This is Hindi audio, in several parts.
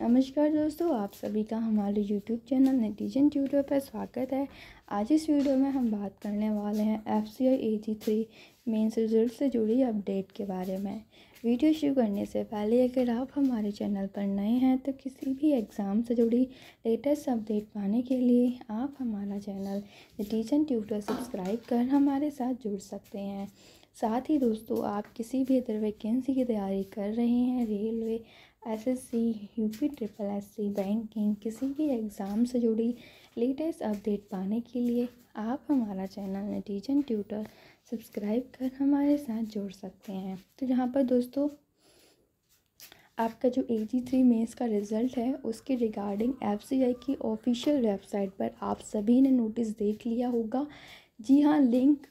नमस्कार दोस्तों आप सभी का हमारे यूट्यूब चैनल नेटिजन ट्यूटर पर स्वागत है आज इस वीडियो में हम बात करने वाले हैं F C I A three mains result से जुड़ी अपडेट के बारे में वीडियो शुरू करने से पहले अगर आप हमारे चैनल पर नए हैं तो किसी भी एग्ज़ाम से जुड़ी लेटेस्ट अपडेट पाने के लिए आप हमारा चैनल नेटिजन ट्यूटर सब्सक्राइब कर हमारे साथ जुड़ सकते हैं साथ ही दोस्तों आप किसी भी अदर वैकेंसी की तैयारी कर रहे हैं railway SSC UP triple SC banking किसी भी एग्ज़ाम से जुड़ी लेटेस्ट अपडेट पाने के लिए आप हमारा चैनल नटीजन ट्यूटर सब्सक्राइब कर हमारे साथ जुड़ सकते हैं तो यहाँ पर दोस्तों आपका जो ए जी थ्री मेन्स का रिज़ल्ट है उसके रिगार्डिंग एफ सी आई की ऑफिशियल वेबसाइट पर आप सभी ने नोटिस देख लिया होगा जी हाँ लिंक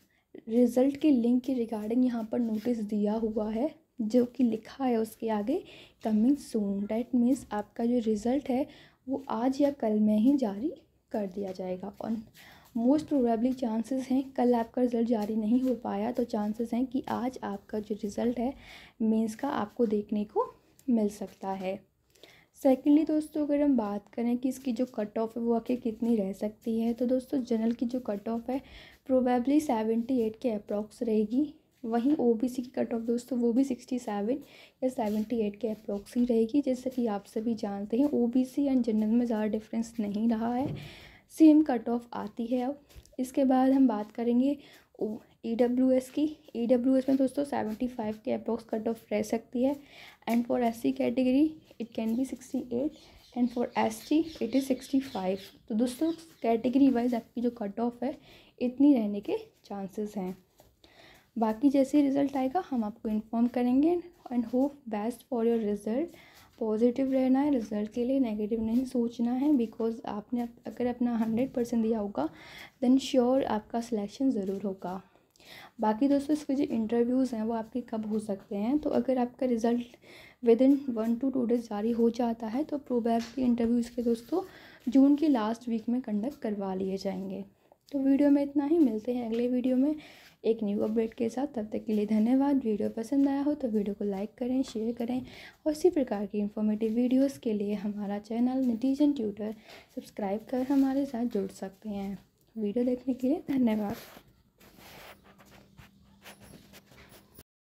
रिज़ल्ट के लिंक के रिगार्डिंग यहाँ पर नोटिस दिया हुआ है जो कि लिखा है उसके आगे कमिंग सून डैट मीन्स आपका जो रिज़ल्ट है वो आज या कल में ही जारी कर दिया जाएगा और मोस्ट प्रोबेबली चांसेस हैं कल आपका रिज़ल्ट जारी नहीं हो पाया तो चांसेस हैं कि आज आपका जो रिज़ल्ट है मेंस का आपको देखने को मिल सकता है सेकेंडली दोस्तों अगर हम बात करें कि इसकी जो कट ऑफ है वो आखिर कितनी रह सकती है तो दोस्तों जनरल की जो कट ऑफ है प्रोबेबली सेवेंटी एट के अप्रॉक्स रहेगी वहीं ओ बी सी की कट ऑफ दोस्तों वो भी सिक्सटी सेवन या सेवेंटी एट के अप्रॉक्स ही रहेगी जैसा कि आप सभी जानते हैं O B C and general में ज़्यादा डिफरेंस नहीं रहा है सेम कट ऑफ आती है अब इसके बाद हम बात करेंगे ई डब्ल्यू एस की ई डब्ल्यू एस में दोस्तों सेवेंटी फाइव के अप्रोक्स कट ऑफ रह सकती है and for S C category it can be sixty eight and for S T it is sixty five तो दोस्तों कैटेगरी वाइज आपकी जो कट ऑफ है इतनी रहने के चांसेस हैं बाकी जैसे रिज़ल्ट आएगा हम आपको इन्फॉर्म करेंगे and hope best for your result positive रहना है रिजल्ट के लिए नेगेटिव नहीं सोचना है बिकॉज आपने अगर अपना हंड्रेड परसेंट दिया होगा देन श्योर आपका सिलेक्शन ज़रूर होगा बाकी दोस्तों इसके जो इंटरव्यूज़ हैं वो आपके कब हो सकते हैं तो अगर आपका result within one to two days जारी हो जाता है तो के इंटरव्यूज़ के दोस्तों जून के लास्ट वीक में कंडक्ट करवा लिए जाएंगे तो वीडियो में इतना ही मिलते हैं अगले वीडियो में एक न्यू अपडेट के साथ तब तक के लिए धन्यवाद वीडियो पसंद आया हो तो वीडियो को लाइक करें शेयर करें और इसी प्रकार की इन्फॉर्मेटिव वीडियोस के लिए हमारा चैनल नतीजन ट्यूटर सब्सक्राइब कर हमारे साथ जुड़ सकते हैं वीडियो देखने के लिए धन्यवाद